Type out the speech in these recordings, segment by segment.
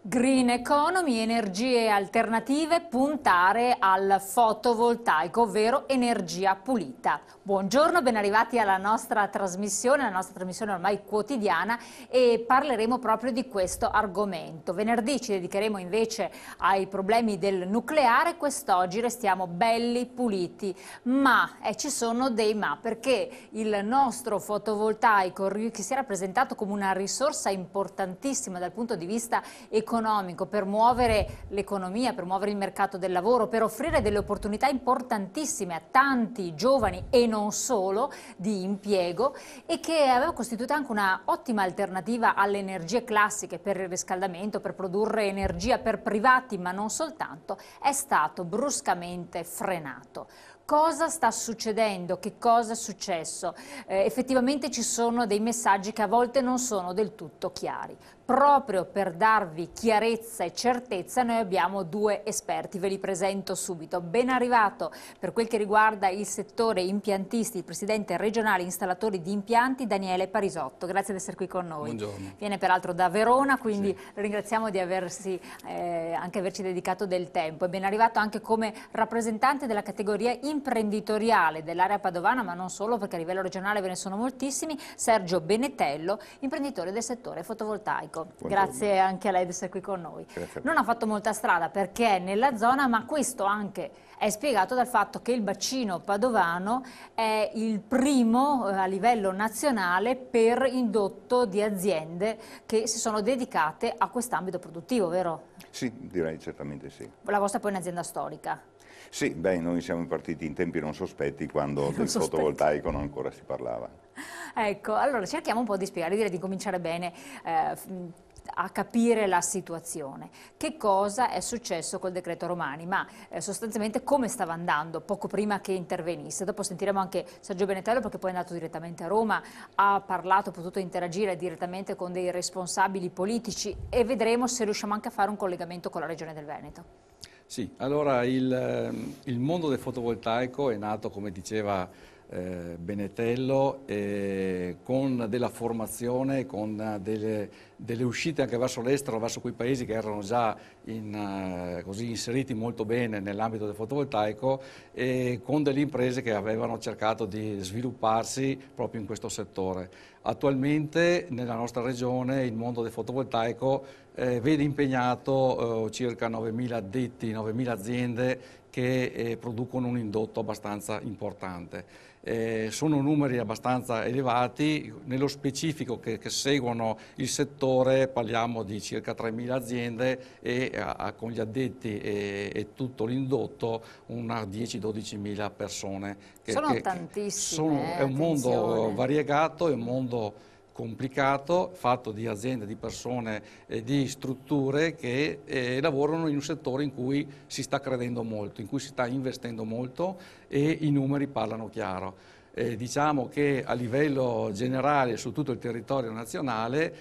Green economy, energie alternative, puntare al fotovoltaico, ovvero energia pulita. Buongiorno, ben arrivati alla nostra trasmissione, la nostra trasmissione ormai quotidiana e parleremo proprio di questo argomento. Venerdì ci dedicheremo invece ai problemi del nucleare, quest'oggi restiamo belli puliti, ma eh, ci sono dei ma perché il nostro fotovoltaico che si era presentato come una risorsa importantissima dal punto di vista economico economico, per muovere l'economia, per muovere il mercato del lavoro, per offrire delle opportunità importantissime a tanti giovani e non solo di impiego e che aveva costituito anche un'ottima alternativa alle energie classiche per il riscaldamento, per produrre energia per privati ma non soltanto, è stato bruscamente frenato cosa sta succedendo, che cosa è successo. Eh, effettivamente ci sono dei messaggi che a volte non sono del tutto chiari proprio per darvi chiarezza e certezza noi abbiamo due esperti, ve li presento subito. Ben arrivato per quel che riguarda il settore impiantisti, il presidente regionale installatori di impianti Daniele Parisotto, grazie di essere qui con noi. Buongiorno. Viene peraltro da Verona, quindi sì. ringraziamo di aversi, eh, anche averci dedicato del tempo. È ben arrivato anche come rappresentante della categoria imprenditoriale dell'area padovana, ma non solo perché a livello regionale ve ne sono moltissimi, Sergio Benetello, imprenditore del settore fotovoltaico. Federico, Buongiorno. grazie anche a lei di essere qui con noi. Non ha fatto molta strada perché è nella zona, ma questo anche è spiegato dal fatto che il bacino padovano è il primo eh, a livello nazionale per indotto di aziende che si sono dedicate a quest'ambito produttivo, vero? Sì, direi certamente sì. La vostra poi è un'azienda storica. Sì, beh, noi siamo partiti in tempi non sospetti quando non del sospetti. fotovoltaico non ancora si parlava. Ecco, allora cerchiamo un po' di spiegare, direi di cominciare bene. Eh, a capire la situazione. Che cosa è successo col decreto Romani, ma eh, sostanzialmente come stava andando poco prima che intervenisse. Dopo sentiremo anche Sergio Benetello perché poi è andato direttamente a Roma, ha parlato, ha potuto interagire direttamente con dei responsabili politici e vedremo se riusciamo anche a fare un collegamento con la Regione del Veneto. Sì, allora il, ehm, il mondo del fotovoltaico è nato, come diceva eh, Benetello eh, con della formazione, con delle, delle uscite anche verso l'estero, verso quei paesi che erano già in, eh, così inseriti molto bene nell'ambito del fotovoltaico e con delle imprese che avevano cercato di svilupparsi proprio in questo settore. Attualmente nella nostra regione il mondo del fotovoltaico eh, vede impegnato eh, circa 9.000 addetti, 9.000 aziende che eh, producono un indotto abbastanza importante eh, sono numeri abbastanza elevati, nello specifico che, che, seguono il settore parliamo di circa 3.000 aziende e a, a, con gli addetti e, e tutto l'indotto una 10-12.000 persone. Che, sono che, tantissime. Sono, è eh, un mondo variegato, è un mondo complicato, fatto di aziende, di persone, eh, di strutture che eh, lavorano in un settore in cui si sta credendo molto, in cui si sta investendo molto e i numeri parlano chiaro. Eh, diciamo che a livello generale su tutto il territorio nazionale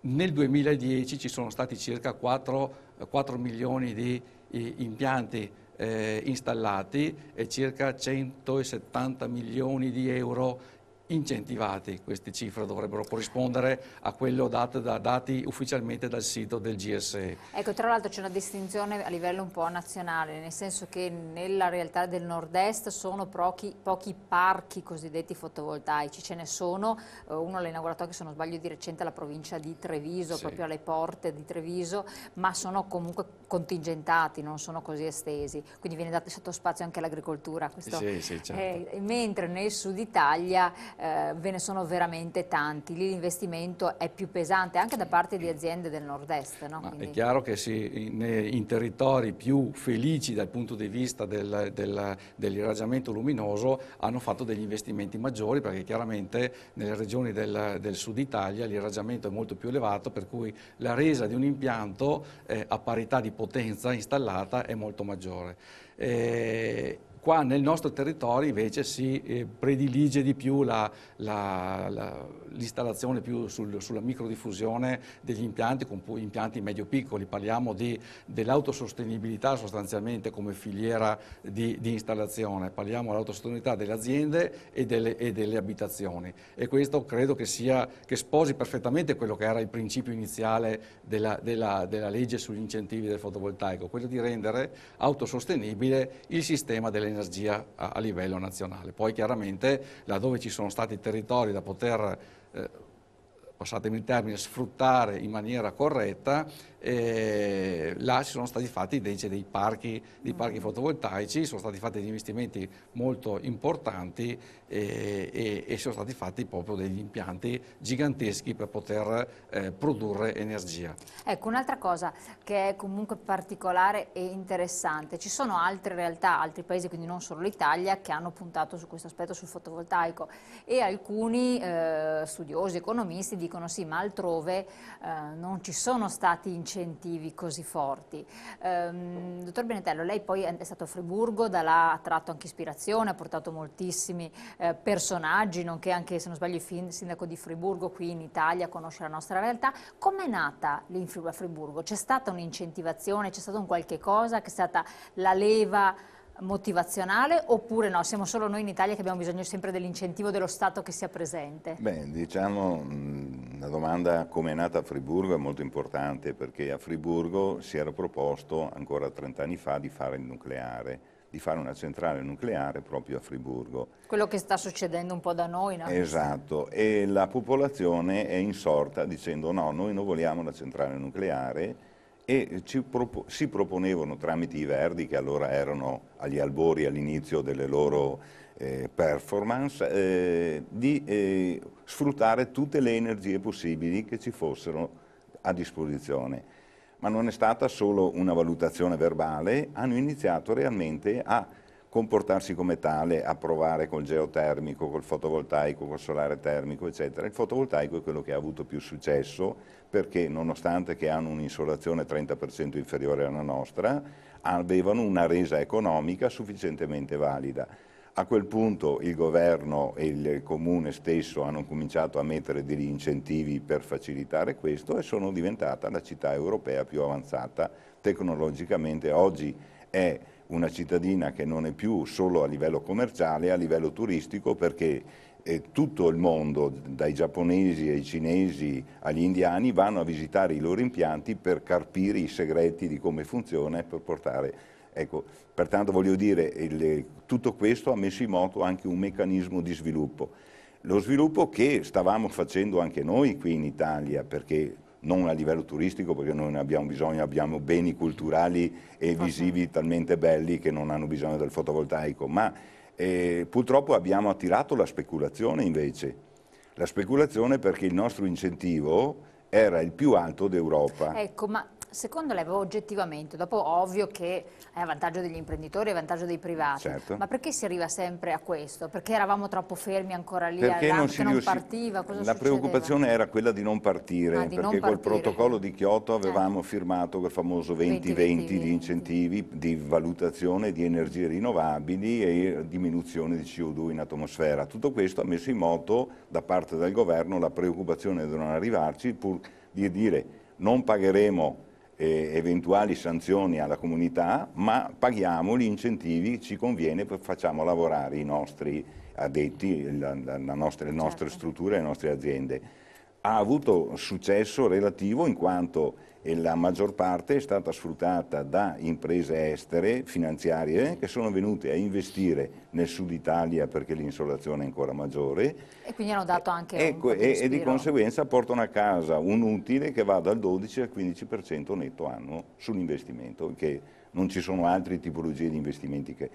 nel 2010 ci sono stati circa 4, 4 milioni di impianti eh, installati e circa 170 milioni di euro incentivati. Queste cifre dovrebbero corrispondere a quello dato da dati ufficialmente dal sito del GSE. Ecco, tra l'altro c'è una distinzione a livello un po' nazionale, nel senso che nella realtà del nord-est sono pochi, pochi, parchi cosiddetti fotovoltaici, ce ne sono, eh, uno l'ha inaugurato anche se non sbaglio di recente alla provincia di Treviso, sì. proprio alle porte di Treviso, ma sono comunque contingentati, non sono così estesi, quindi viene dato spazio anche all'agricoltura. Sì, sì, certo. eh, mentre nel sud Italia eh, ve ne sono veramente tanti, lì l'investimento è più pesante anche da parte di aziende del nord-est. No? È chiaro che si, in, eh, in, territori più felici dal punto di vista del, del, dell'irraggiamento luminoso hanno fatto degli investimenti maggiori perché chiaramente nelle regioni del, del sud Italia l'irraggiamento è molto più elevato per cui la resa di un impianto eh, a parità di potenza potenza installata è molto maggiore. E eh, Qua nel nostro territorio invece si eh, predilige di più l'installazione più sul, sulla microdiffusione degli impianti, con impianti medio-piccoli, parliamo dell'autosostenibilità sostanzialmente come filiera di, di, installazione, parliamo dell'autosostenibilità delle aziende e delle, e delle abitazioni e questo credo che, sia, che, sposi perfettamente quello che era il principio iniziale della, della, della legge sugli incentivi del fotovoltaico, quello di rendere autosostenibile il sistema delle dell'energia a, a, livello nazionale. Poi chiaramente laddove ci sono stati territori da poter, eh, passatemi il termine, sfruttare in maniera corretta eh, là ci sono stati fatti invece dei parchi, dei parchi, fotovoltaici, sono stati fatti degli investimenti molto importanti e, e, e sono stati fatti proprio degli impianti giganteschi per poter eh, produrre energia. Ecco, un'altra cosa che è comunque particolare e interessante, ci sono altre realtà, altri paesi, quindi non solo l'Italia, che hanno puntato su questo aspetto sul fotovoltaico e alcuni eh, studiosi, economisti dicono sì, ma altrove eh, non ci sono stati incidenti incentivi così forti. Ehm, dottor Benetello, lei poi è stato a Friburgo, da là ha tratto anche ispirazione, ha portato moltissimi eh, personaggi, nonché anche, se non sbaglio, il sindaco di Friburgo qui in Italia conosce la nostra realtà. Com'è nata lì a Friburgo? C'è stata un'incentivazione, c'è stato un qualche cosa che è stata la leva motivazionale oppure no? Siamo solo noi in Italia che abbiamo bisogno sempre dell'incentivo dello Stato che sia presente? Beh, diciamo la domanda come è nata a Friburgo è molto importante perché a Friburgo si era proposto ancora 30 anni fa di fare il nucleare di fare una centrale nucleare proprio a Friburgo. Quello che sta succedendo un po' da noi. No? Esatto, e la popolazione è insorta dicendo no, noi non vogliamo la centrale nucleare, e propo si proponevano tramite i Verdi, che allora erano agli albori all'inizio delle loro eh, performance, eh, di eh, sfruttare tutte le energie possibili che ci fossero a disposizione. Ma non è stata solo una valutazione verbale, hanno iniziato realmente a comportarsi come tale, a provare col geotermico, col fotovoltaico, col solare termico, eccetera. Il fotovoltaico è quello che ha avuto più successo perché nonostante che hanno un'insolazione 30% inferiore alla nostra, avevano una resa economica sufficientemente valida. A quel punto il governo e il comune stesso hanno cominciato a mettere degli incentivi per facilitare questo e sono diventata la città europea più avanzata tecnologicamente. Oggi è una cittadina che non è più solo a livello commerciale, a livello turistico perché eh, tutto il mondo, dai giapponesi ai cinesi agli indiani, vanno a visitare i loro impianti per carpire i segreti di come funziona e per portare... Ecco, pertanto voglio dire, il, tutto questo ha messo in moto anche un meccanismo di sviluppo. Lo sviluppo che stavamo facendo anche noi qui in Italia, perché non a livello turistico perché noi ne abbiamo bisogno, abbiamo beni culturali e certo. visivi uh -huh. talmente belli che non hanno bisogno del fotovoltaico, ma eh, purtroppo abbiamo attirato la speculazione invece. La speculazione perché il nostro incentivo era il più alto d'Europa. Ecco, ma secondo lei oggettivamente, dopo ovvio che è a vantaggio degli imprenditori, è a vantaggio dei privati, certo. ma perché si arriva sempre a questo? Perché eravamo troppo fermi ancora lì, perché non, si non riusci... partiva? Cosa la succedeva? preoccupazione era quella di non partire, ah, di perché non partire. col protocollo di Kyoto avevamo eh. firmato quel famoso 20-20 di incentivi di valutazione di energie rinnovabili e diminuzione di CO2 in atmosfera. Tutto questo ha messo in moto da parte del governo la preoccupazione di non arrivarci, pur di dire non pagheremo eh, eventuali sanzioni alla comunità, ma paghiamo gli incentivi, ci conviene, facciamo lavorare i nostri addetti, la, la, la nostra, le nostre certo. strutture, le nostre aziende. Ha avuto successo relativo in quanto la maggior parte è stata sfruttata da imprese estere finanziarie che sono venute a investire nel sud Italia perché l'insolazione è ancora maggiore e quindi hanno dato anche e, ecco, e, e di conseguenza portano a casa un utile che va dal 12 al 15% netto anno sull'investimento che non ci sono altre tipologie di investimenti che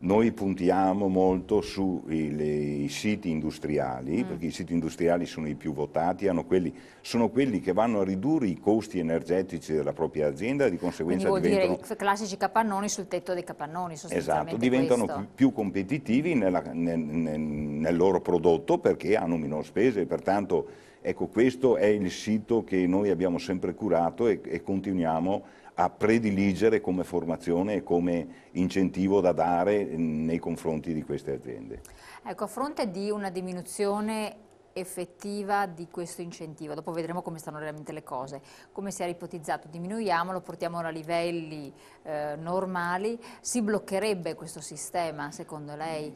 noi puntiamo molto sui siti industriali, mm. perché i siti industriali sono i più votati, quelli, sono quelli che vanno a ridurre i costi energetici della propria azienda e di conseguenza Quindi diventano... Dire, i classici capannoni sul tetto dei capannoni sostanzialmente Esatto, diventano questo. più competitivi nella, nel, nel, nel loro prodotto perché hanno meno spese, pertanto ecco questo è il sito che noi abbiamo sempre curato e, e continuiamo a prediligere come formazione e come incentivo da dare nei confronti di queste aziende. Ecco, a fronte di una diminuzione effettiva di questo incentivo, dopo vedremo come stanno realmente le cose, come si era ipotizzato, diminuiamolo, portiamolo a livelli eh, normali, si bloccherebbe questo sistema secondo lei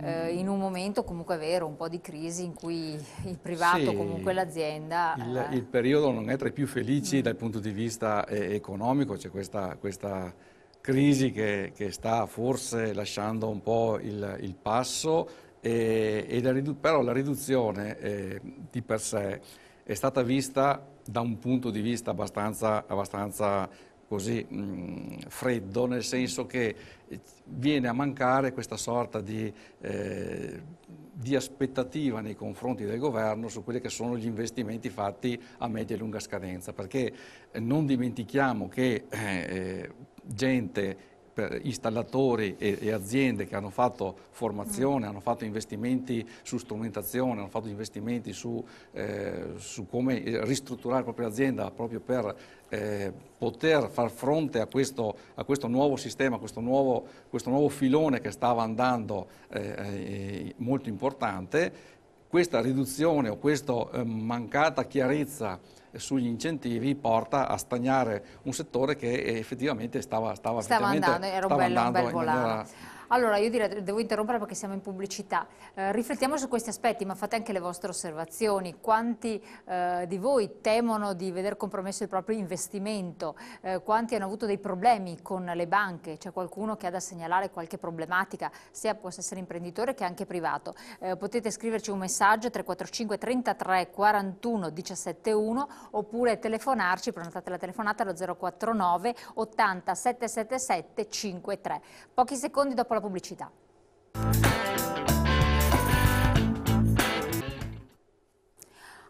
eh, in un momento comunque vero, un po' di crisi in cui il privato, sì, comunque l'azienda... Il, eh... il, periodo non è tra i più felici mm. dal punto di vista eh, economico, c'è cioè questa, questa crisi che, che, sta forse lasciando un po' il, il passo, eh, la però la riduzione eh, di per sé è stata vista da un punto di vista abbastanza, abbastanza così mh, freddo, nel senso che eh, viene a mancare questa sorta di, eh, di, aspettativa nei confronti del governo su quelli che sono gli investimenti fatti a media e lunga scadenza, perché non dimentichiamo che eh, eh gente installatori e, e, aziende che hanno fatto formazione, mm. hanno fatto investimenti su strumentazione, hanno fatto investimenti su, eh, su come eh, ristrutturare la propria azienda proprio per eh, poter far fronte a questo, a questo, nuovo sistema, a questo nuovo, questo nuovo filone che stava andando eh, eh molto importante questa riduzione o questa ehm, mancata chiarezza sugli incentivi porta a stagnare un settore che effettivamente stava, stava, stava andando, era un, bello, un bel volano. Allora, io direi, devo interrompere perché siamo in pubblicità. Eh, riflettiamo su questi aspetti, ma fate anche le vostre osservazioni. Quanti eh, di voi temono di veder compromesso il proprio investimento? Eh, quanti hanno avuto dei problemi con le banche? C'è qualcuno che ha da segnalare qualche problematica, sia possa essere imprenditore che anche privato. Eh, potete scriverci un messaggio 345 33 41 171 oppure telefonarci, prenotate la telefonata allo 049 80 777 53. Pochi secondi dopo la pubblicità.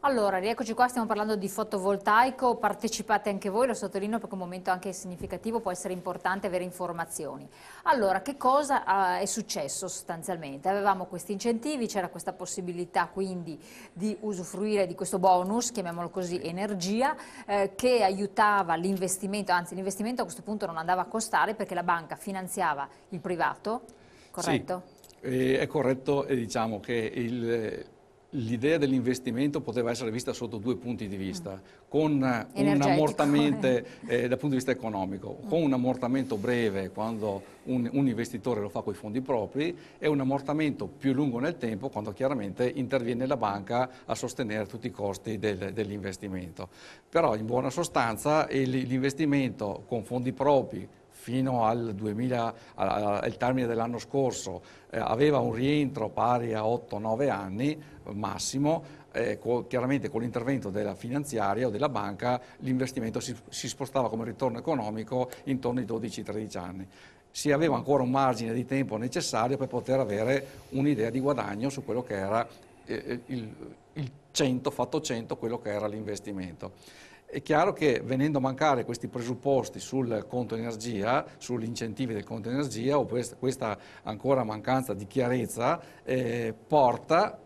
Allora, rieccoci qua, stiamo parlando di fotovoltaico, partecipate anche voi, lo sottolineo perché è un momento anche significativo, può essere importante avere informazioni. Allora, che cosa eh, è successo sostanzialmente? Avevamo questi incentivi, c'era questa possibilità quindi di usufruire di questo bonus, chiamiamolo così, energia, eh, che aiutava l'investimento, anzi l'investimento a questo punto non andava a costare perché la banca finanziava il privato, corretto? Sì, eh, è corretto e diciamo che il l'idea dell'investimento poteva essere vista sotto due punti di vista, mm. con un ammortamento eh, dal punto di vista economico, mm. con un ammortamento breve quando un, un investitore lo fa con i fondi propri e un ammortamento più lungo nel tempo quando chiaramente interviene la banca a sostenere tutti i costi del, dell'investimento. Però in buona sostanza l'investimento con fondi propri fino al, 2000, al termine dell'anno scorso eh, aveva un rientro pari a 8-9 anni massimo, eh, co chiaramente con l'intervento della finanziaria o della banca l'investimento si, si spostava come ritorno economico intorno ai 12-13 anni si aveva ancora un margine di tempo necessario per poter avere un'idea di guadagno su quello che era eh, eh il, il 100 fatto 100, quello che era l'investimento. È chiaro che venendo a mancare questi presupposti sul conto energia, sugli incentivi del conto energia o questa ancora mancanza di chiarezza eh, porta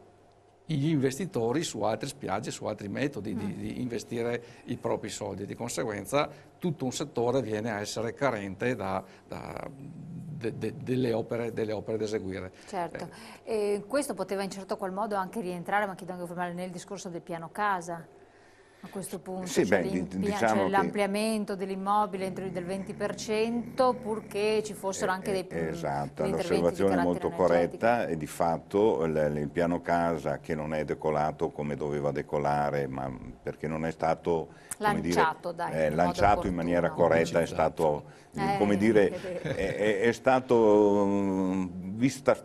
gli investitori su altre spiagge, su altri metodi di, mm. di, investire i propri soldi. Di conseguenza tutto un settore viene a essere carente da, da, de, de, delle, opere, delle, opere, da eseguire. Certo, eh. questo poteva in certo qual modo anche rientrare, ma chiedo anche formale, nel discorso del piano casa. A questo punto sì, c'è diciamo l'ampliamento che... dell'immobile entro del 20% purché ci fossero eh, anche dei eh, Esatto, l'osservazione è molto corretta e di fatto eh, il, piano casa che non è decolato come doveva decolare ma perché non è stato lanciato, dire, dai, eh, in, lanciato in maniera corretta, è stato, eh, dire, è, è stato, mm, vista,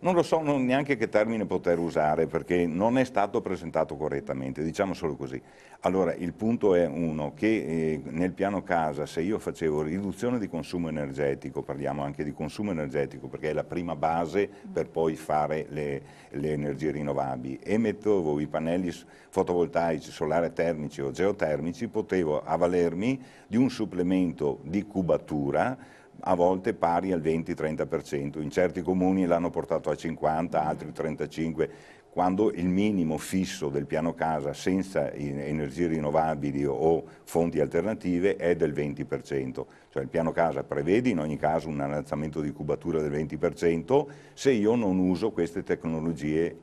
non lo so non neanche che termine poter usare perché non è stato presentato correttamente, diciamo solo così. Allora il punto è uno, che eh, nel piano casa se io facevo riduzione di consumo energetico, parliamo anche di consumo energetico perché è la prima base per poi fare le, le energie rinnovabili, e mettevo i pannelli fotovoltaici, solare termici o geotermici, farmaci potevo avvalermi di un supplemento di cubatura a volte pari al 20-30%, in certi comuni l'hanno portato a 50%, altri 35%, quando il minimo fisso del piano casa senza energie rinnovabili o fonti alternative è del 20%, cioè il piano casa prevede in ogni caso un alzamento di cubatura del 20% se io non uso queste tecnologie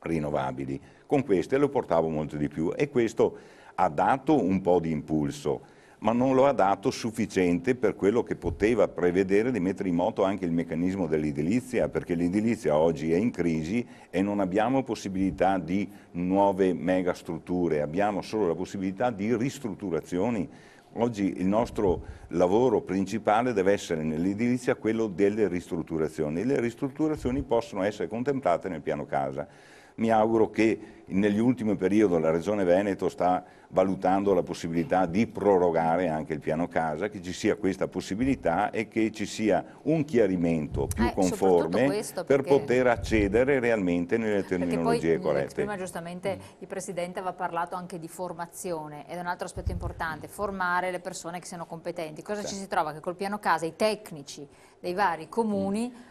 rinnovabili. Con queste lo portavo molto di più e questo ha dato un po' di impulso, ma non lo ha dato sufficiente per quello che poteva prevedere di mettere in moto anche il meccanismo dell'edilizia, perché l'edilizia oggi è in crisi e non abbiamo possibilità di nuove megastrutture, abbiamo solo la possibilità di ristrutturazioni. Oggi il nostro lavoro principale deve essere nell'edilizia quello delle ristrutturazioni e le ristrutturazioni possono essere contemplate nel piano casa mi auguro che negli ultimi periodi la Regione Veneto sta valutando la possibilità di prorogare anche il piano casa, che ci sia questa possibilità e che ci sia un chiarimento più eh, conforme questo, per poter accedere realmente nelle terminologie poi, corrette. Prima giustamente mm. il Presidente aveva parlato anche di formazione ed è un altro aspetto importante, formare le persone che siano competenti. Cosa sì. ci certo. si trova? Che col piano casa i tecnici dei vari comuni mm.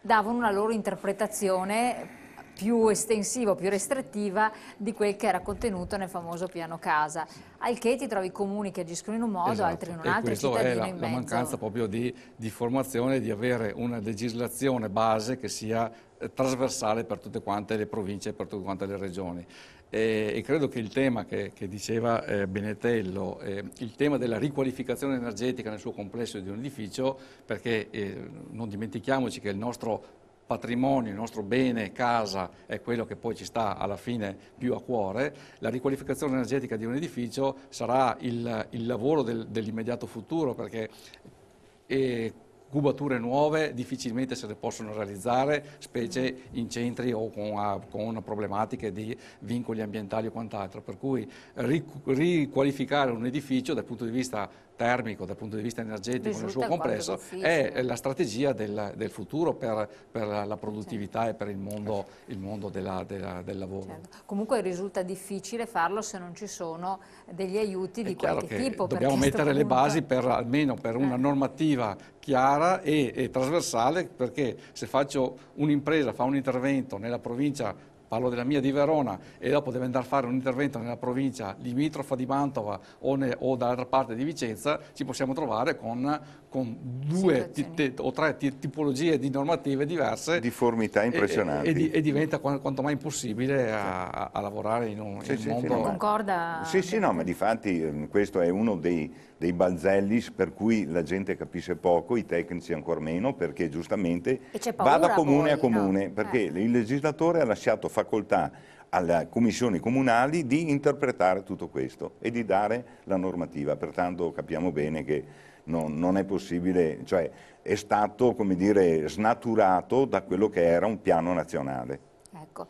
davano una loro interpretazione più estensiva, più restrittiva di quel che era contenuto nel famoso piano casa. Al che ti trovi comuni che agiscono in un modo, esatto. altri in un e altro, questo è la, in mezzo. la mancanza proprio di, di formazione, di avere una legislazione base che sia eh, trasversale per tutte quante le province e per tutte quante le regioni. E, e, credo che il tema che, che diceva eh, Benetello, eh, il tema della riqualificazione energetica nel suo complesso di un edificio, perché eh, non dimentichiamoci che il nostro patrimonio, il nostro bene, casa, è quello che poi ci sta alla fine più a cuore, la riqualificazione energetica di un edificio sarà il, il lavoro del, dell'immediato futuro perché e, eh, cubature nuove difficilmente se le possono realizzare, specie in centri o con, con problematiche di vincoli ambientali o quant'altro, per cui riqualificare un edificio dal punto di vista termico dal punto di vista energetico Risulta nel suo complesso è la strategia del, del futuro per, per, la produttività certo. e per il mondo, certo. il mondo della, della, del lavoro. Certo. Comunque risulta difficile farlo se non ci sono degli aiuti è di qualche tipo. Dobbiamo mettere le basi per, almeno per una eh. normativa chiara e, e trasversale perché se faccio un'impresa, fa un intervento nella provincia parlo della mia di Verona e dopo deve andare a fare un intervento nella provincia limitrofa di Mantova o, ne, o dall'altra parte di Vicenza, ci possiamo trovare con con due o tre tipologie di normative diverse. Difformità impressionanti. E, e, e diventa quanto mai impossibile a, a, lavorare in un, sì, in sì, mondo... Sì, non Concorda? Sì, sì, no, ma di fatti ehm, questo è uno dei, dei balzelli per cui la gente capisce poco, i tecnici ancora meno, perché giustamente va da comune poi, a comune, no? perché eh. il legislatore ha lasciato facoltà alle commissioni comunali di interpretare tutto questo e di dare la normativa, pertanto capiamo bene che non, non è possibile, cioè è stato come dire, snaturato da quello che era un piano nazionale. Ecco.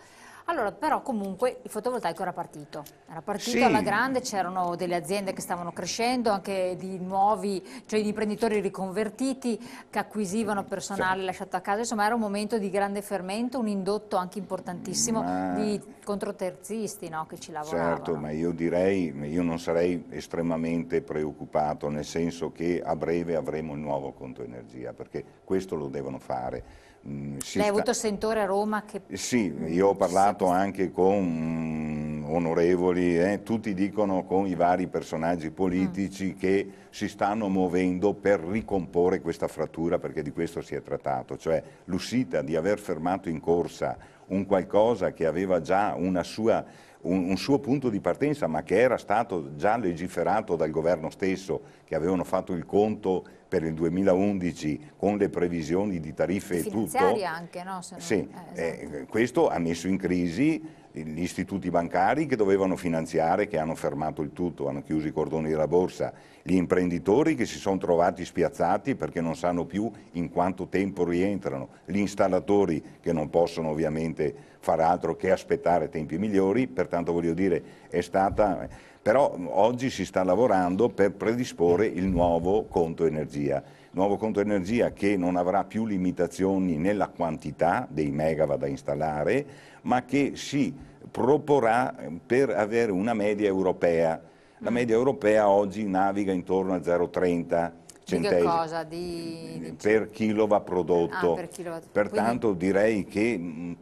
Allora, però comunque il fotovoltaico era partito, era partito sì. alla grande, c'erano delle aziende che stavano crescendo, anche di nuovi, cioè di imprenditori riconvertiti che acquisivano mm, personale sì. lasciato a casa, insomma era un momento di grande fermento, un indotto anche importantissimo ma... di controterzisti no, che ci lavoravano. Certo, ma io direi, io non sarei estremamente preoccupato, nel senso che a breve avremo il nuovo conto energia, perché questo lo devono fare Mh, mm, Lei ha avuto sentore a Roma? Che... Sì, io ho parlato anche con mh, mm, onorevoli, eh, tutti dicono con i vari personaggi politici mm. che si stanno muovendo per ricomporre questa frattura perché di questo si è trattato, cioè l'uscita di aver fermato in corsa un qualcosa che aveva già una sua un, un, suo punto di partenza, ma che era stato già legiferato dal governo stesso, che avevano fatto il conto per il 2011 con le previsioni di tariffe e tutto. Finanziaria anche, no? Non... Sì, eh, eh esatto. eh, questo ha messo in crisi gli istituti bancari che dovevano finanziare, che hanno fermato il tutto, hanno chiuso i cordoni della borsa, gli imprenditori che si sono trovati spiazzati perché non sanno più in quanto tempo rientrano, gli installatori che non possono ovviamente fare altro che aspettare tempi migliori, pertanto voglio dire è stata... Però oggi si sta lavorando per predisporre il nuovo conto energia nuovo conto energia che non avrà più limitazioni nella quantità dei megawatt da installare, ma che si proporrà ehm, per avere una media europea. La mm. media europea oggi naviga intorno a 0,30 centesimi cosa, di... per kilowatt prodotto. Ah, per kilowatt. Pertanto Quindi... direi che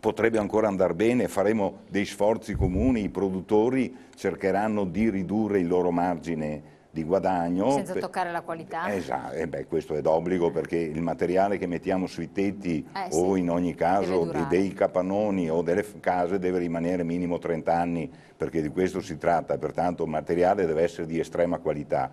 potrebbe ancora andare bene, faremo dei sforzi comuni, i produttori cercheranno di ridurre il loro margine di guadagno. Senza toccare la qualità. Esatto, e eh, beh, questo è d'obbligo mm. perché il materiale che mettiamo sui tetti eh, o sì. in ogni caso dei capannoni o delle case deve rimanere minimo 30 anni perché di questo si tratta, pertanto il materiale deve essere di estrema qualità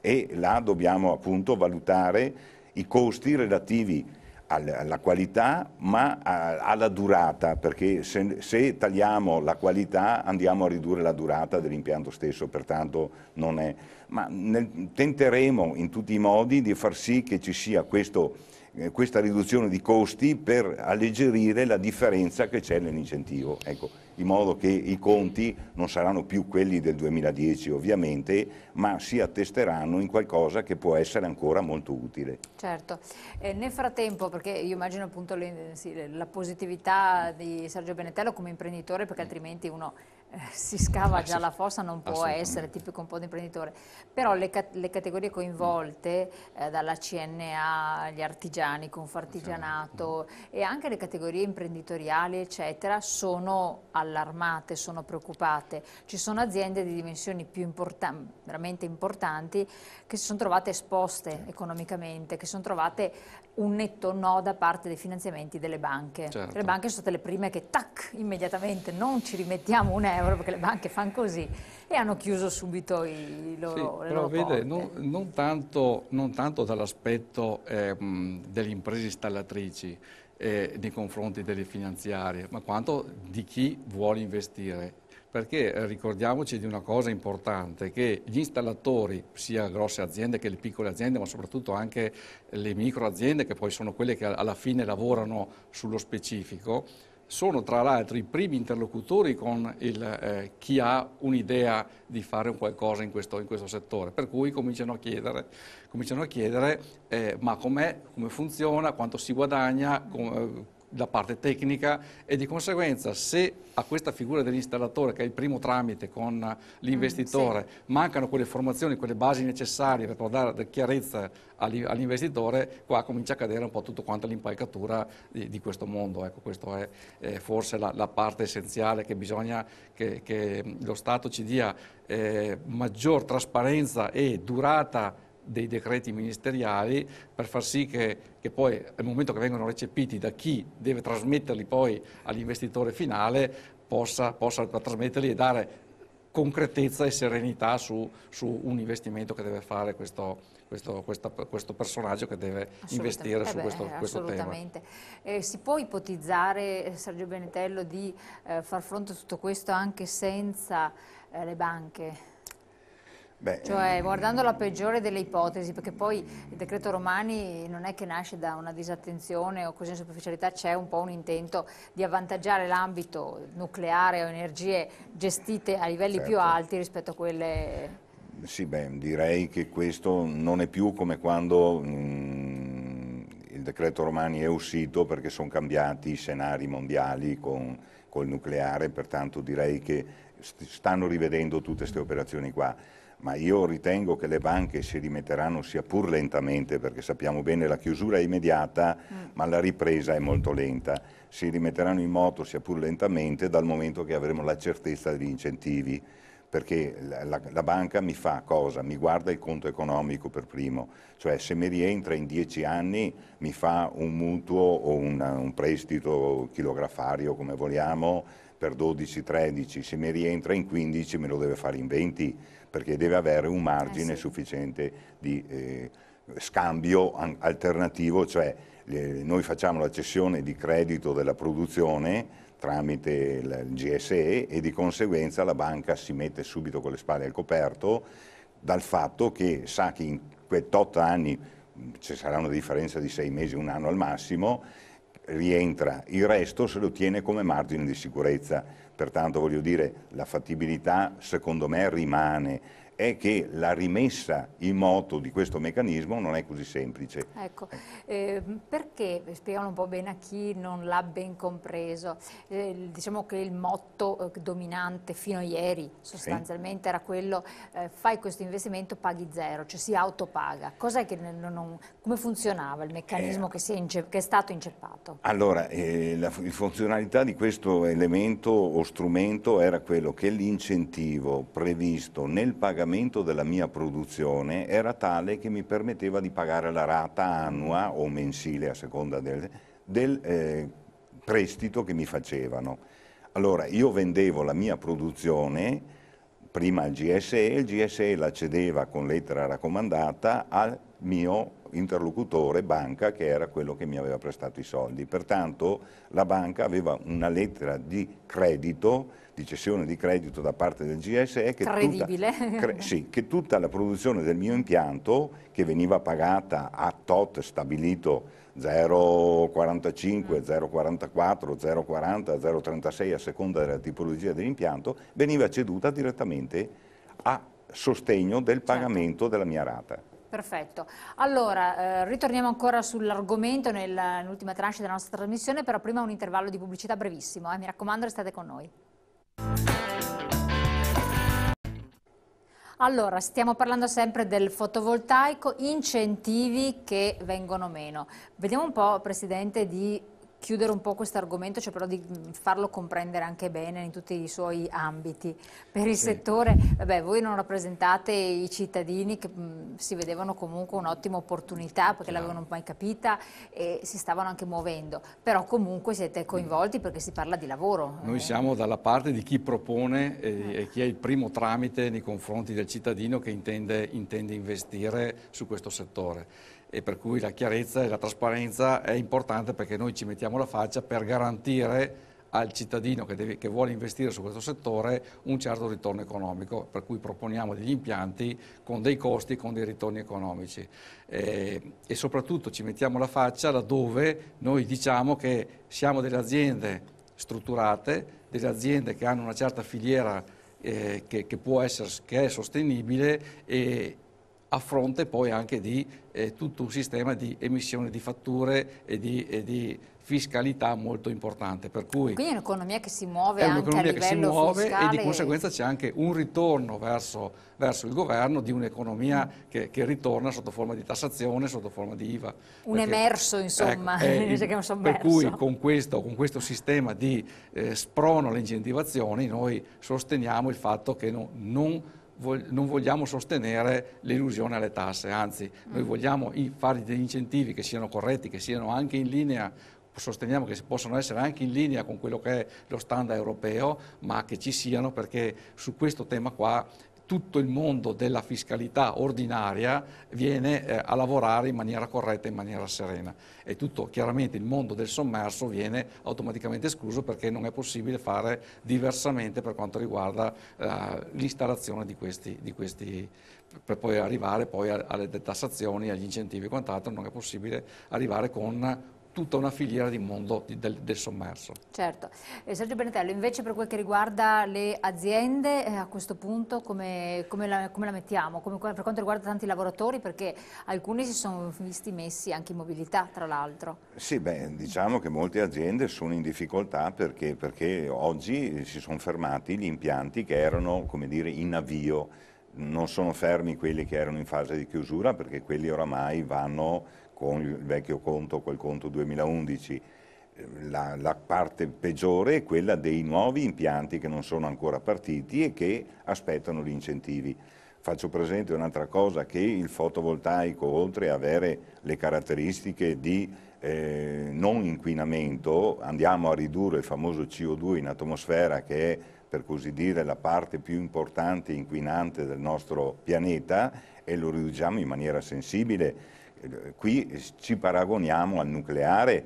e là dobbiamo appunto valutare i costi relativi alla qualità ma alla durata, perché se, se, tagliamo la qualità andiamo a ridurre la durata dell'impianto stesso, pertanto non è... Ma nel, tenteremo in tutti i modi di far sì che ci sia questo, eh, questa riduzione di costi per alleggerire la differenza che c'è nell'incentivo. Ecco in modo che i conti non saranno più quelli del 2010 ovviamente, ma si attesteranno in qualcosa che può essere ancora molto utile. Certo, eh, nel frattempo, perché io immagino appunto le, sì, la positività di Sergio Benetello come imprenditore, perché mm. altrimenti uno eh, si scava ah, già la fossa non può essere tipico un po' di imprenditore, però le, cat le categorie coinvolte eh, dalla CNA, agli artigiani, Confartigianato sì. Esatto. e anche le categorie imprenditoriali eccetera sono allarmate, sono preoccupate, ci sono aziende di dimensioni più importanti, veramente importanti che si sono trovate esposte certo. economicamente, che si sono trovate un netto no da parte dei finanziamenti delle banche. Certo. Le banche sono state le prime che tac, immediatamente non ci rimettiamo un euro perché le banche fanno così e hanno chiuso subito i loro, sì, le però vede, non, non, tanto, non tanto dall'aspetto eh, delle imprese installatrici eh, nei confronti delle finanziarie, ma quanto di chi vuole investire perché eh, ricordiamoci di una cosa importante, che gli installatori, sia grosse aziende che le piccole aziende, ma soprattutto anche le micro aziende, che poi sono quelle che alla fine lavorano sullo specifico, sono tra l'altro i primi interlocutori con il, eh, chi ha un'idea di fare un qualcosa in questo, in questo, settore, per cui cominciano a chiedere, cominciano a chiedere eh, ma com'è, come funziona, quanto si guadagna, com eh, la parte tecnica e di conseguenza se a questa figura dell'installatore che è il primo tramite con mm, l'investitore mm, sì. mancano quelle formazioni, quelle basi necessarie per dare chiarezza all'investitore, qua comincia a cadere un po' tutto quanto l'impalcatura di, di, questo mondo. Ecco, questa è eh, forse la, la, parte essenziale che bisogna che, che lo Stato ci dia eh, maggior trasparenza e durata dei decreti ministeriali per far sì che, che poi al momento che vengono recepiti da chi deve trasmetterli poi all'investitore finale possa, possa trasmetterli e dare concretezza e serenità su, su, un investimento che deve fare questo, questo, questa, questo personaggio che deve investire eh su beh, questo, questo assolutamente. tema. Eh, si può ipotizzare, eh, Sergio Benetello, di eh, far fronte a tutto questo anche senza eh, le banche? Beh, cioè eh, guardando la peggiore delle ipotesi, perché poi il decreto Romani non è che nasce da una disattenzione o così in superficialità, c'è un po' un intento di avvantaggiare l'ambito nucleare o energie gestite a livelli certo. più alti rispetto a quelle... Sì, beh, direi che questo non è più come quando mh, mm, il decreto Romani è uscito perché sono cambiati i scenari mondiali con, col nucleare, pertanto direi che st stanno rivedendo tutte queste operazioni qua ma io ritengo che le banche si rimetteranno sia pur lentamente, perché sappiamo bene la chiusura è immediata, mm. ma la ripresa è molto lenta, si rimetteranno in moto sia pur lentamente dal momento che avremo la certezza degli incentivi perché la, la, la, banca mi fa cosa? Mi guarda il conto economico per primo, cioè se mi rientra in dieci anni mi fa un mutuo o una, un prestito chilografario come vogliamo per 12-13, se mi rientra in 15 me lo deve fare in 20 perché deve avere un margine eh sì. sufficiente di eh, scambio alternativo, cioè le, eh, noi facciamo la cessione di credito della produzione tramite il GSE e di conseguenza la banca si mette subito con le spalle al coperto dal fatto che sa che in quei 8 anni mm, ci sarà una differenza di 6 mesi, un anno al massimo, rientra, il resto se lo tiene come margine di sicurezza Pertanto voglio dire, la fattibilità secondo me rimane è che la rimessa in moto di questo meccanismo non è così semplice. Ecco, ehm, eh, perché, spiegano un po' bene a chi non l'ha ben compreso, eh, diciamo che il motto eh, dominante fino a ieri sostanzialmente sì. era quello eh, fai questo investimento paghi zero, cioè si autopaga. Cos'è che non, non, come funzionava il meccanismo eh. che, è ince, che è stato inceppato? Allora, eh, la funzionalità di questo elemento o strumento era quello che l'incentivo previsto nel pagamento andamento della mia produzione era tale che mi permetteva di pagare la rata annua o mensile a seconda del, del eh, prestito che mi facevano. Allora io vendevo la mia produzione prima al GSE, il GSE la cedeva con lettera raccomandata al mio interlocutore banca che era quello che mi aveva prestato i soldi. Pertanto la banca aveva una lettera di credito di cessione di credito da parte del GS è che tutta, cre, sì, che tutta la produzione del mio impianto, che veniva pagata a tot stabilito 0,45, 0,44, 0,40, 0,36 a seconda della tipologia dell'impianto, veniva ceduta direttamente a sostegno del certo. pagamento della mia rata. Perfetto. Allora, eh, ritorniamo ancora sull'argomento nell'ultima tranche della nostra trasmissione, però prima un intervallo di pubblicità brevissimo. Eh. Mi raccomando, restate con noi. Allora, stiamo parlando sempre del fotovoltaico, incentivi che vengono meno. Vediamo un po', Presidente, di chiudere un po' questo argomento, cioè però di farlo comprendere anche bene in tutti i suoi ambiti. Per il sì. settore, vabbè, voi non rappresentate i cittadini che mh, si vedevano comunque un'ottima opportunità perché sì. l'avevano mai capita e si stavano anche muovendo, però comunque siete coinvolti mm. perché si parla di lavoro. Noi eh. siamo dalla parte di chi propone e, eh. e, chi è il primo tramite nei confronti del cittadino che intende, intende investire su questo settore e per cui la chiarezza e la trasparenza è importante perché noi ci mettiamo la faccia per garantire al cittadino che, deve, che, vuole investire su questo settore un certo ritorno economico, per cui proponiamo degli impianti con dei costi, con dei ritorni economici e, eh, e soprattutto ci mettiamo la faccia laddove noi diciamo che siamo delle aziende strutturate, delle aziende che hanno una certa filiera eh, che, che, può essere, che è sostenibile e a fronte poi anche di eh, tutto un sistema di emissione di fatture e di, e di fiscalità molto importante. Quindi è un'economia che si muove anche a che si muove e di conseguenza c'è anche un ritorno verso, verso il governo di un'economia mm. che, che, ritorna sotto forma di tassazione, sotto forma di IVA. Un perché, emerso ecco, insomma. Ecco, è, per cui con questo, con questo sistema di eh, sprono alle incentivazioni noi sosteniamo il fatto che no, non non vogliamo sostenere l'illusione alle tasse, anzi mm. noi vogliamo fare degli incentivi che siano corretti, che siano anche in linea sosteniamo che possano essere anche in linea con quello che è lo standard europeo, ma che ci siano perché su questo tema qua tutto il mondo della fiscalità ordinaria viene eh, a lavorare in maniera corretta, in maniera serena e tutto chiaramente il mondo del sommerso viene automaticamente escluso perché non è possibile fare diversamente per quanto riguarda eh, l'installazione di questi, di questi per poi arrivare poi alle detassazioni, agli incentivi e quant'altro, non è possibile arrivare con tutta una filiera di mondo del, del sommerso. Certo. Eh, Sergio Benetello, invece per quel che riguarda le aziende, eh, a questo punto come, come, la, come la, mettiamo? Come, per quanto riguarda tanti lavoratori, perché alcuni si sono visti messi anche in mobilità, tra l'altro. Sì, beh, diciamo che molte aziende sono in difficoltà perché, perché oggi si sono fermati gli impianti che erano, come dire, in avvio non sono fermi quelli che erano in fase di chiusura perché quelli oramai vanno con il vecchio conto, quel conto 2011, ehm, la, la, parte peggiore è quella dei nuovi impianti che non sono ancora partiti e che aspettano gli incentivi. Faccio presente un'altra cosa, che il fotovoltaico, oltre ad avere le caratteristiche di eh, non inquinamento, andiamo a ridurre il famoso CO2 in atmosfera, che è per così dire la parte più importante inquinante del nostro pianeta, e lo riduciamo in maniera sensibile qui ci paragoniamo al nucleare,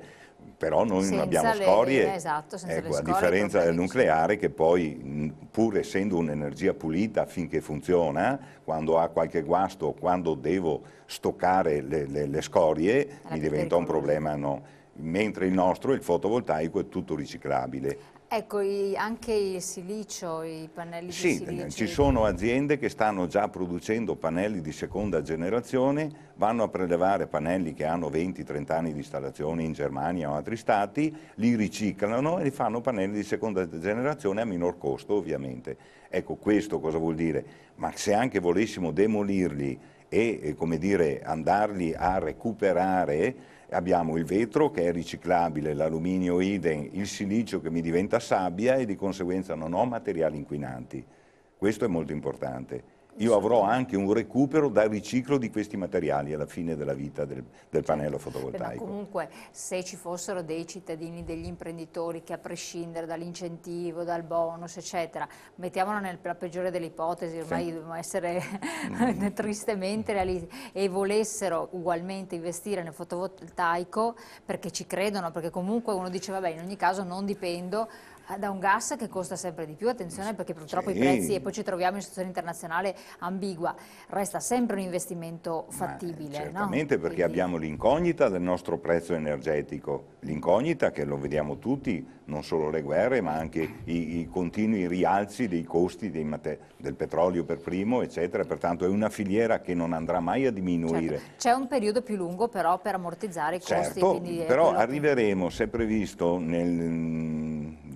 però noi senza non abbiamo scorie, esatto, le, esatto, ecco, scorie, a differenza del nucleare che poi pur essendo un'energia pulita finché funziona, quando ha qualche guasto, quando devo stoccare le, le, le scorie, mi diventa un problema. No? Mentre il nostro, il fotovoltaico, è tutto riciclabile. Ecco, i, anche il silicio, i pannelli sì, di eh, silicio. Sì, ci sono aziende che stanno già producendo pannelli di seconda generazione, vanno a prelevare pannelli che hanno 20-30 anni di installazione in Germania o altri stati, li riciclano e li fanno pannelli di seconda generazione a minor costo ovviamente. Ecco, questo cosa vuol dire? Ma se anche volessimo demolirli e, eh, come dire, andarli a recuperare, abbiamo il vetro che è riciclabile, l'alluminio idem, il silicio che mi diventa sabbia e di conseguenza non ho materiali inquinanti. Questo è molto importante io avrò anche un recupero dal riciclo di questi materiali alla fine della vita del, del pannello fotovoltaico. Beh, comunque se ci fossero dei cittadini, degli imprenditori che a prescindere dall'incentivo, dal bonus eccetera, mettiamolo nella peggiore delle ipotesi, ormai sì. dobbiamo essere mm. tristemente realisti, e volessero ugualmente investire nel fotovoltaico perché ci credono, perché comunque uno dice vabbè in ogni caso non dipendo eh, da un gas che costa sempre di più, attenzione perché purtroppo sì. i prezzi e poi ci troviamo in situazione internazionale ambigua, resta sempre un investimento eh, fattibile. Ma, certamente no? perché Quindi... abbiamo l'incognita del nostro prezzo energetico, l'incognita che lo vediamo tutti, non solo le guerre ma anche i, i continui rialzi dei costi dei del petrolio per primo eccetera, pertanto è una filiera che non andrà mai a diminuire. Certo. C'è un periodo più lungo però per ammortizzare i costi. Certo, però quello... arriveremo, se previsto, nel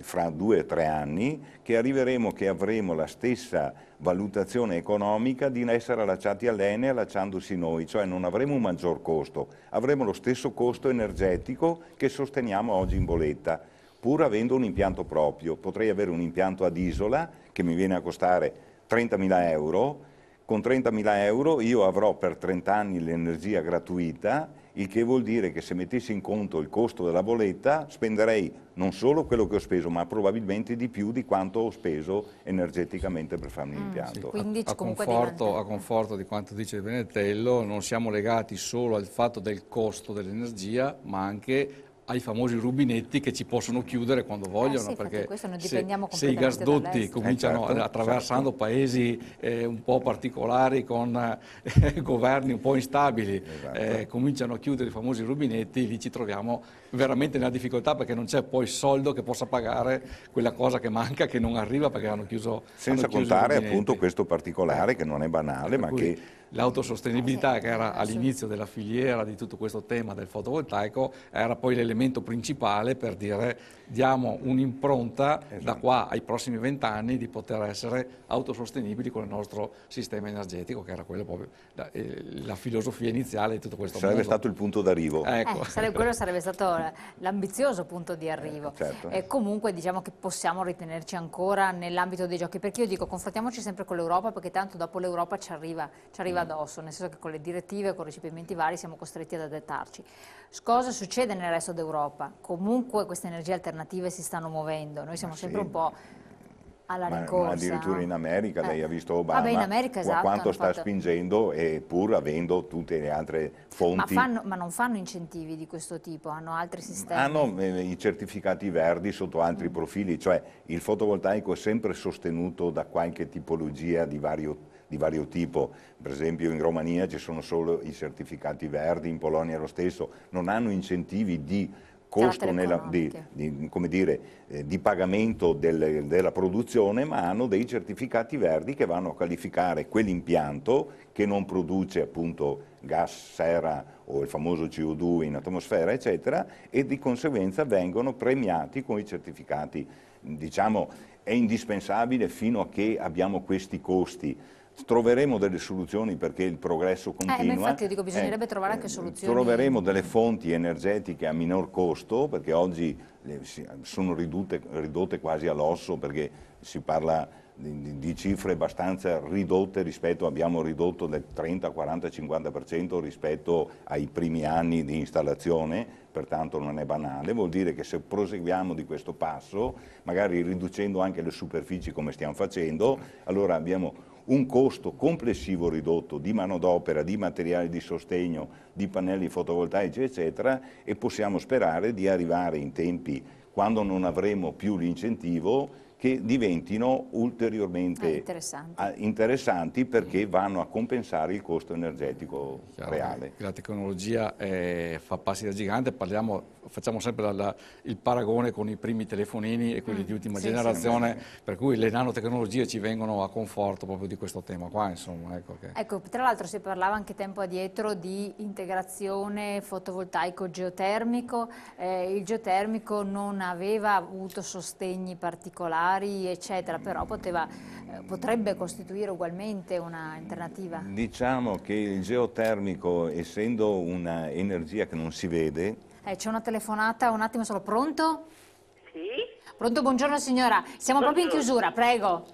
fra due o tre anni che arriveremo che avremo la stessa valutazione economica di essere allacciati all'ENE allacciandosi noi, cioè non avremo un maggior costo, avremo lo stesso costo energetico che sosteniamo oggi in Boletta, pur avendo un impianto proprio. Potrei avere un impianto ad isola che mi viene a costare 30.000 euro, con 30.000 euro io avrò per 30 anni l'energia gratuita il che vuol dire che se mettessi in conto il costo della bolletta spenderei non solo quello che ho speso ma probabilmente di più di quanto ho speso energeticamente per farmi mm, l'impianto. Sì. A, a, conforto, a, conforto, di quanto dice Benettello non siamo legati solo al fatto del costo dell'energia ma anche ai famosi rubinetti che ci possono chiudere quando eh vogliono, eh sì, perché se, se, i gasdotti cominciano eh, certo, certo, attraversando certo. paesi eh, un po' particolari con eh, governi un po' instabili, esatto. Eh, cominciano a chiudere i famosi rubinetti, lì ci troviamo veramente nella difficoltà perché non c'è poi soldo che possa pagare quella cosa che manca, che non arriva perché hanno chiuso. Senza hanno chiuso contare appunto questo particolare che non è banale, ma che l'autosostenibilità che era eh, all'inizio della filiera di tutto questo tema del fotovoltaico era poi l'elemento principale per dire diamo un'impronta esatto. da qua ai prossimi vent'anni di poter essere autosostenibili con il nostro sistema energetico che era quello proprio la, eh, la filosofia iniziale di tutto questo sarebbe mondo. stato il punto d'arrivo ecco. eh, sarebbe, quello sarebbe stato eh, l'ambizioso punto di arrivo eh, certo. e comunque diciamo che possiamo ritenerci ancora nell'ambito dei giochi perché io dico confrontiamoci sempre con l'Europa perché tanto dopo l'Europa ci arriva, ci arriva nulla addosso, nel senso che con le direttive, con i recepimenti vari siamo costretti ad adattarci. Cosa succede nel resto d'Europa? Comunque queste energie alternative si stanno muovendo, noi siamo sempre un po' alla ma, ricorsa. Ma addirittura in America, eh. lei ha eh. visto Obama, Vabbè, in America, esatto, quanto sta fatto... spingendo e pur avendo tutte le altre fonti. Ma, fanno, ma, non fanno incentivi di questo tipo, hanno altri sistemi? Hanno eh, i certificati verdi sotto altri mm. profili, cioè il fotovoltaico è sempre sostenuto da qualche tipologia di vario tipo di vario tipo, per esempio in Romania ci sono solo i certificati verdi, in Polonia lo stesso, non hanno incentivi di costo nella, di, di, dire, eh, di, pagamento del, della produzione, ma hanno dei certificati verdi che vanno a qualificare quell'impianto che non produce appunto gas sera o il famoso CO2 in atmosfera, eccetera, e di conseguenza vengono premiati con i certificati. Diciamo, è indispensabile fino a che abbiamo questi costi troveremo delle soluzioni perché il progresso continua. Eh, ma io dico, eh, bisognerebbe eh, trovare anche soluzioni. Troveremo delle fonti energetiche a minor costo perché oggi sono ridute, ridotte quasi all'osso perché si parla di, di, cifre abbastanza ridotte rispetto, abbiamo ridotto del 30, 40, 50% rispetto ai primi anni di installazione, pertanto non è banale, vuol dire che se proseguiamo di questo passo, magari riducendo anche le superfici come stiamo facendo, allora abbiamo un costo complessivo ridotto di manodopera, di materiali di sostegno, di pannelli fotovoltaici eccetera e possiamo sperare di arrivare in tempi quando non avremo più l'incentivo che diventino ulteriormente ah, interessanti. Ah, perché vanno a compensare il costo energetico Chiaro reale. Eh, la tecnologia eh, fa passi da gigante, Parliamo, facciamo sempre la, la, il paragone con i primi telefonini e quelli mm. di ultima sì, generazione, sì, per cui le nanotecnologie ci vengono a conforto proprio di questo tema qua. Insomma, ecco, che... ecco, tra l'altro si parlava anche tempo addietro di integrazione fotovoltaico-geotermico, eh, il geotermico non aveva avuto sostegni particolari alimentari, eccetera, però poteva, eh, potrebbe costituire ugualmente un'alternativa? Diciamo che il geotermico, essendo un'energia che non si vede... Eh, C'è una telefonata, un attimo solo, pronto? Sì. Pronto, buongiorno signora, siamo buongiorno. proprio in chiusura, prego.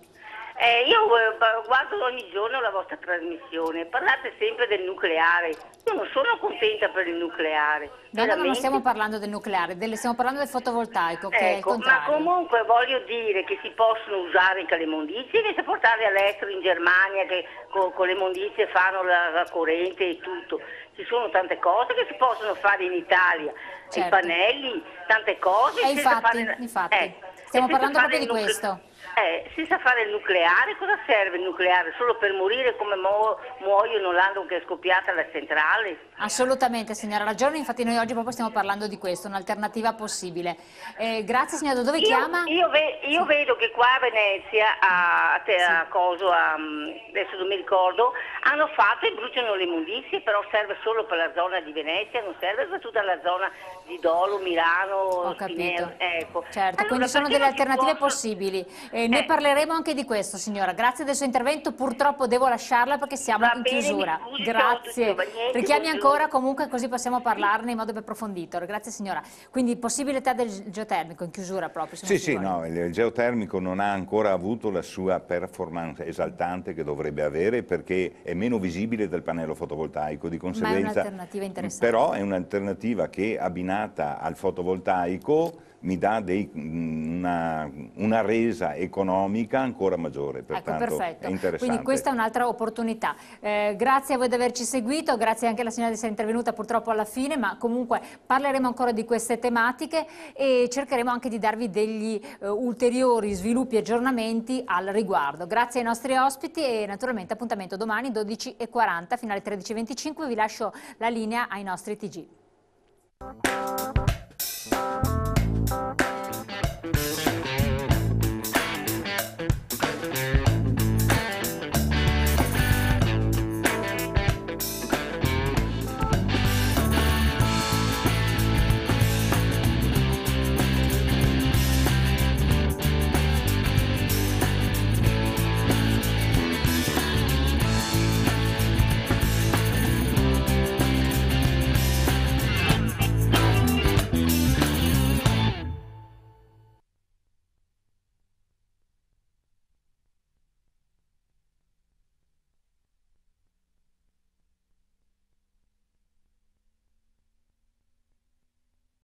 Eh, io eh, guardo ogni giorno la vostra trasmissione, parlate sempre del nucleare, io non sono contenta per il nucleare. No, no, non stiamo parlando del nucleare, delle, stiamo parlando del fotovoltaico. Ecco, ma comunque voglio dire che si possono usare anche le mondizie invece portarle all'estero in Germania che con, con le mondizie fanno la, la, corrente e tutto. Ci sono tante cose che si possono fare in Italia, certo. i pannelli, tante cose. E eh, infatti, fare... infatti. Eh, stiamo parlando proprio di questo. Eh, si fare il nucleare, cosa serve il nucleare? Solo per morire come mo- muoiono l'anno che è scoppiata la centrale? Assolutamente, signora, ragione, infatti noi oggi proprio stiamo parlando di questo, un'alternativa possibile. Eh, grazie signora, dove io, chiama? Io, ve- io sì. vedo che qua a Venezia, a, a, te- a Coso, a, mm, adesso non mi ricordo, hanno fatto e bruciano le immondizie, però serve solo per la zona di Venezia, non serve per tutta la zona di Dolo, Milano, Ho Spinello. capito. Ecco. Certo, allora, quindi sono delle alternative posso... possibili. Eh, eh, ne eh. parleremo anche di questo, signora. Grazie del suo intervento. Purtroppo devo lasciarla perché siamo Va in bene, chiusura. Grazie. Niente, Richiami ancora, comunque, così possiamo parlarne in modo più approfondito. Grazie, signora. Quindi, possibilità del geotermico in chiusura proprio. Sì, sì, no, il geotermico non ha ancora avuto la sua performance esaltante che dovrebbe avere perché è meno visibile del pannello fotovoltaico. Di conseguenza, Ma è un'alternativa interessante. Però è un'alternativa che abbinata al fotovoltaico mi dà dei, mm, una, una, resa economica ancora maggiore, pertanto ecco, è interessante. Quindi questa è un'altra opportunità. Eh, grazie a voi di averci seguito, grazie anche alla signora di essere intervenuta purtroppo alla fine, ma comunque parleremo ancora di queste tematiche e cercheremo anche di darvi degli eh, ulteriori sviluppi e aggiornamenti al riguardo. Grazie ai nostri ospiti e naturalmente appuntamento domani 12.40 fino alle 13.25, vi lascio la linea ai nostri TG.